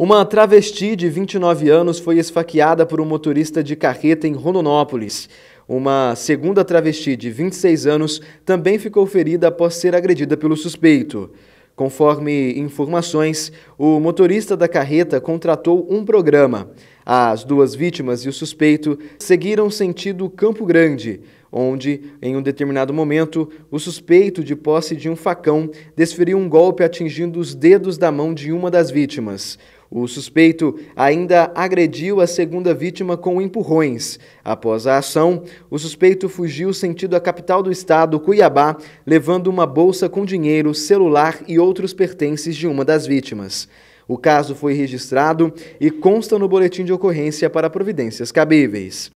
Uma travesti de 29 anos foi esfaqueada por um motorista de carreta em Rondonópolis. Uma segunda travesti de 26 anos também ficou ferida após ser agredida pelo suspeito. Conforme informações, o motorista da carreta contratou um programa. As duas vítimas e o suspeito seguiram sentido Campo Grande, onde, em um determinado momento, o suspeito, de posse de um facão, desferiu um golpe atingindo os dedos da mão de uma das vítimas. O suspeito ainda agrediu a segunda vítima com empurrões. Após a ação, o suspeito fugiu sentido a capital do estado, Cuiabá, levando uma bolsa com dinheiro, celular e outros pertences de uma das vítimas. O caso foi registrado e consta no boletim de ocorrência para providências cabíveis.